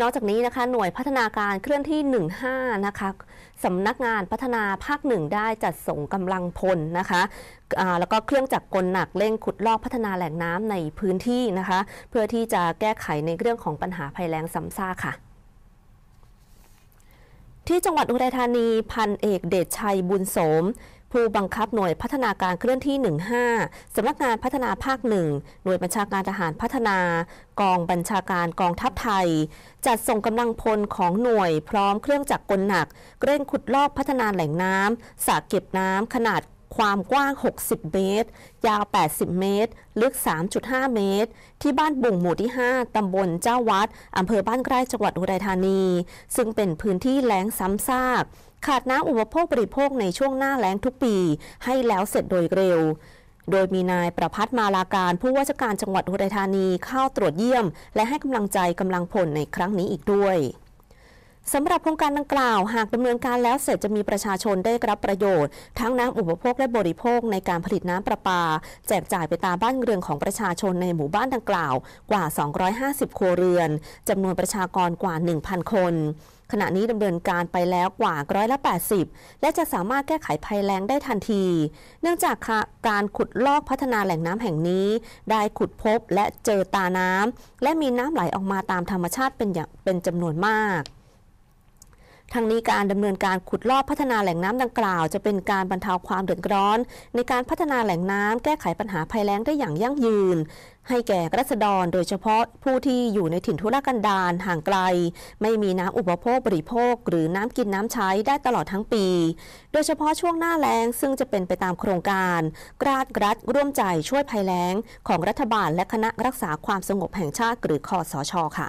นอกจากนี้นะคะหน่วยพัฒนาการเคลื่อนที่ 15นะคะสำนักงานพัฒนาภาคหนึ่งได้จัดส่งกำลังพลนะคะแล้วก็เครื่องจักรกลหนักเร่งขุดลอกพัฒนาแหล่งน้ำในพื้นที่นะคะเพื่อที่จะแก้ไขในเรื่องของปัญหาภัยแรงซ้ำซากค่ะ ที่จังหวัดอุทัยธานีพันเอกเดชชัยบุญโสมผู้บังคับหน่วยพัฒนาการเคลื่อนที่ 15สำนักงานพัฒนาภาคหนึ่งหน่วยบัญชาการทหารพัฒนา กองบัญชาการกองทัพไทย จัดส่งกำลังพลของหน่วย พร้อมเครื่องจักรกลหนักเร่งขุดลอกพัฒนาแหล่งน้ำสระเก็บน้ำขนาดความกว้าง 60 เมตร ยาว 80 เมตร ลึก 3.5 เมตร ที่บ้านบุ่งหมู่ที่ 5 ตำบลเจ้าวัดอำเภอบ้านไก่จังหวัดอุทัยธานี ซึ่งเป็นพื้นที่แล้งซ้ำซาก ขาดน้ำอุปโภคบริโภคในช่วงหน้าแล้งทุกปี ให้แล้วเสร็จโดยเร็ว โดยมีนายประพัฒมาลาการผู้ว่าราชการจังหวัดอุทัยธานี เข้าตรวจเยี่ยม และให้กำลังใจกำลังผลในครั้งนี้อีกด้วยสำหรับโครงการดังกล่าวหากดำเนินการแล้วเสร็จจะมีประชาชนได้รับประโยชน์ ทั้งน้ำอุปโภคและบริโภคในการผลิตน้ำประปา แจกจ่ายไปตามบ้านเรือนของประชาชนในหมู่บ้านดังกล่าวกว่า 250ครัวเรือนจำนวนประชากรกว่า 1,000 คน ขณะนี้ดำเนินการไปแล้วกว่าร้อยละ80 และจะสามารถแก้ไขภัยแล้งได้ทันที เนื่องจากการขุดลอกพัฒนาแหล่งน้ำแห่งนี้ ได้ขุดพบและเจอตาน้ำและมีน้ำไหลออกมาตามธรรมชาติเป็นเป็นจำนวนมากทั้งนี้การดำเนินการขุดลอกพัฒนาแหล่งน้ำดังกล่าวจะเป็นการบรรเทาความเดือดร้อน ในการพัฒนาแหล่งน้ำแก้ไขปัญหาภัยแล้งได้อย่างยั่งยืน ให้แก่รัษฎรโดยเฉพาะผู้ที่อยู่ในถิ่นทุรกันดารห่างไกล ไม่มีน้ำอุปโภคบริโภค หรือน้ำกินน้ำใช้ได้ตลอดทั้งปี โดยเฉพาะช่วงหน้าแล้งซึ่งจะเป็นไปตามโครงการกราดรัฐร่วมใจช่วยภัยแล้งของรัฐบาลและคณะรักษาความสงบแห่งชาติหรือคอสชค่ะ